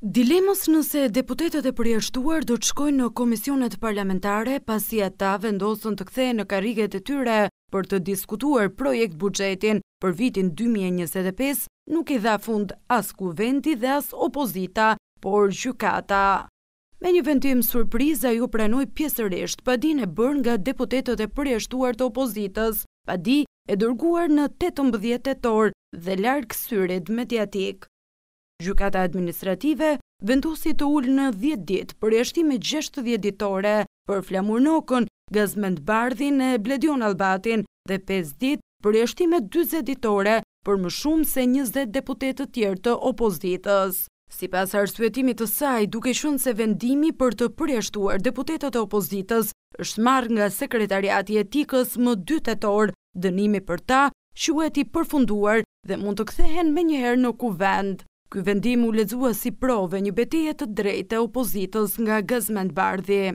Dilemos nëse deputetet e përjashtuar do të shkojnë në komisionet parlamentare pasi ata vendosën të kthehen në karriget e tyre për të diskutuar projekt buxhetin për vitin 2025, nuk i dha fund as kuventi dhe as opozita, por gjykata. Me një vendim surprizë ajo pranoi pjesërisht padin e bërë nga deputetët e përjashtuar të opozitës, padi e dërguar në 18 tetor dhe larg syrit mediatik. Gjukata administrative vendosi të ullë në 10 ditë për jashtime 60 ditore për Flamurnokën, nokën, gazment bardhin e bledion albatin dhe 5 ditë për jashtime 20 ditore për më shumë se 20 deputetet tjerë të opozitës. Si pas arsuetimit të saj, duke shumë se vendimi për të përjeshtuar deputetet e opozitës është marrë nga sekretariati etikës më dytetor, dënimi për ta, shuet i përfunduar dhe mund të kthehen me njëherë në kuvend. Ky vendim u lexua si provë një betejë të drejtë e opozitës nga Gazmend Bardhi.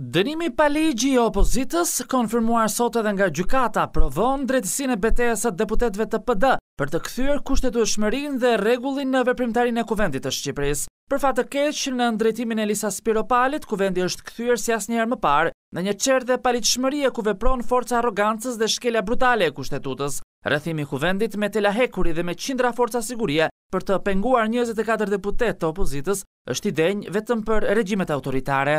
Dënimi pa ligji i opozitës, konfirmuar sot edhe nga gjykata, provon drejtësinë e betejës së deputetëve të PD për të kthyer shmërin dhe rregullin në veprimtarinë e Kuvendit të Shqipërisë. Për fat të keq, në ndrejtimin e Elisa Spiropalit, Kuvendi është kthyer si asnjëherë më parë në një çerdhe dhe paligjshmërie ku vepron forca arrogancës dhe shkelja brutale e kushtetutës. Rrëthimi i Kuvendit me tela hekuri dhe me qindra forca sigurie për të penguar 24 deputet të opozitës është i denjë vetëm për regjimet autoritare.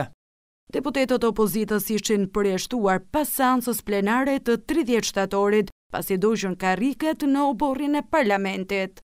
Deputetët të opozitës ishqin përjeshtuar pas sansës plenare të 30 shtatorit, pas i dojshën karriket në oborin e parlamentit.